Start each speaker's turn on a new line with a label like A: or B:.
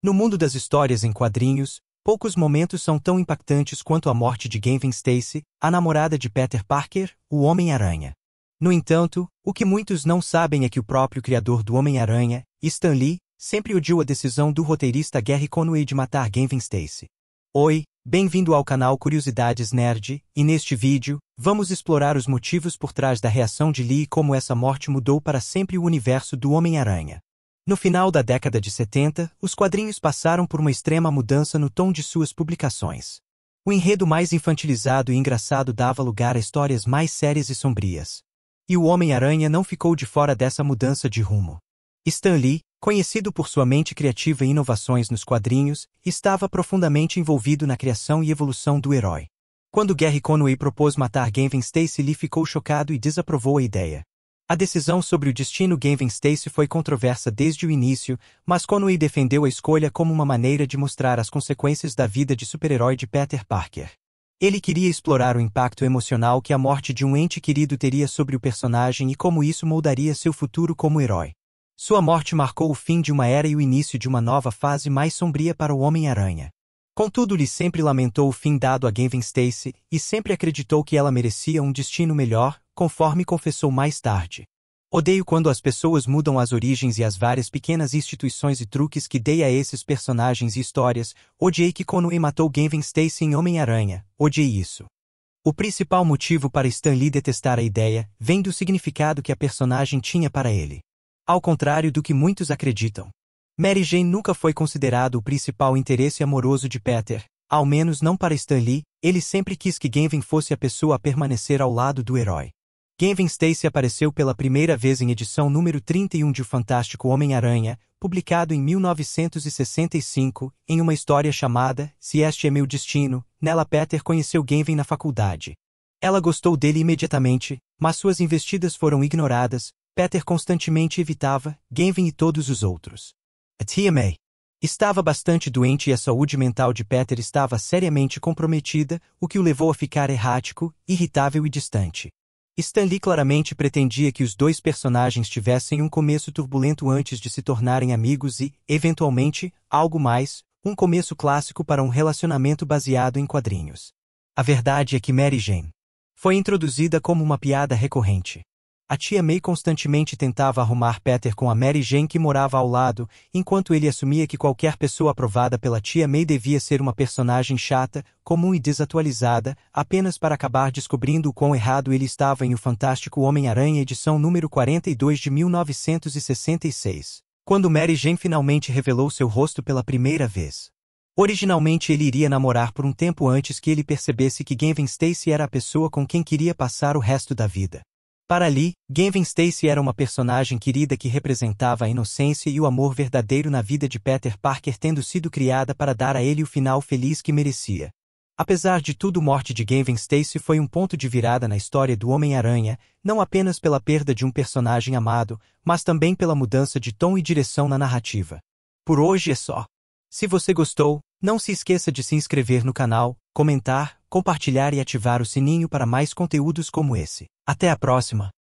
A: No mundo das histórias em quadrinhos, poucos momentos são tão impactantes quanto a morte de Gavin Stacy, a namorada de Peter Parker, o Homem-Aranha. No entanto, o que muitos não sabem é que o próprio criador do Homem-Aranha, Stan Lee, sempre odiou a decisão do roteirista Gary Conway de matar Gavin Stacy. Oi, bem-vindo ao canal Curiosidades Nerd, e neste vídeo, vamos explorar os motivos por trás da reação de Lee e como essa morte mudou para sempre o universo do Homem-Aranha. No final da década de 70, os quadrinhos passaram por uma extrema mudança no tom de suas publicações. O enredo mais infantilizado e engraçado dava lugar a histórias mais sérias e sombrias. E o Homem-Aranha não ficou de fora dessa mudança de rumo. Stan Lee, conhecido por sua mente criativa e inovações nos quadrinhos, estava profundamente envolvido na criação e evolução do herói. Quando Gary Conway propôs matar Gavin Stacy, Lee ficou chocado e desaprovou a ideia. A decisão sobre o destino Gavin Stacy foi controversa desde o início, mas Conway defendeu a escolha como uma maneira de mostrar as consequências da vida de super-herói de Peter Parker. Ele queria explorar o impacto emocional que a morte de um ente querido teria sobre o personagem e como isso moldaria seu futuro como herói. Sua morte marcou o fim de uma era e o início de uma nova fase mais sombria para o Homem-Aranha. Contudo, ele sempre lamentou o fim dado a Gavin Stacy e sempre acreditou que ela merecia um destino melhor, conforme confessou mais tarde. Odeio quando as pessoas mudam as origens e as várias pequenas instituições e truques que dei a esses personagens e histórias. Odiei que Conway matou Gavin Stacy em Homem-Aranha. Odiei isso. O principal motivo para Stan Lee detestar a ideia vem do significado que a personagem tinha para ele. Ao contrário do que muitos acreditam. Mary Jane nunca foi considerado o principal interesse amoroso de Peter, ao menos não para Stan Lee, ele sempre quis que Gavin fosse a pessoa a permanecer ao lado do herói. Gavin Stacy apareceu pela primeira vez em edição número 31 de O Fantástico Homem-Aranha, publicado em 1965, em uma história chamada Se Este é Meu Destino. Nela Peter conheceu Gavin na faculdade. Ela gostou dele imediatamente, mas suas investidas foram ignoradas, Peter constantemente evitava Gavin e todos os outros. A Tia May estava bastante doente e a saúde mental de Peter estava seriamente comprometida, o que o levou a ficar errático, irritável e distante. Stanley claramente pretendia que os dois personagens tivessem um começo turbulento antes de se tornarem amigos e, eventualmente, algo mais, um começo clássico para um relacionamento baseado em quadrinhos. A verdade é que Mary Jane foi introduzida como uma piada recorrente. A tia May constantemente tentava arrumar Peter com a Mary Jane que morava ao lado, enquanto ele assumia que qualquer pessoa aprovada pela tia May devia ser uma personagem chata, comum e desatualizada, apenas para acabar descobrindo o quão errado ele estava em O Fantástico Homem-Aranha edição número 42 de 1966, quando Mary Jane finalmente revelou seu rosto pela primeira vez. Originalmente ele iria namorar por um tempo antes que ele percebesse que Gavin Stacy era a pessoa com quem queria passar o resto da vida. Para Lee, Gavin Stacy era uma personagem querida que representava a inocência e o amor verdadeiro na vida de Peter Parker tendo sido criada para dar a ele o final feliz que merecia. Apesar de tudo, a morte de Gavin Stacy foi um ponto de virada na história do Homem-Aranha, não apenas pela perda de um personagem amado, mas também pela mudança de tom e direção na narrativa. Por hoje é só. Se você gostou, não se esqueça de se inscrever no canal, comentar, compartilhar e ativar o sininho para mais conteúdos como esse. Até a próxima!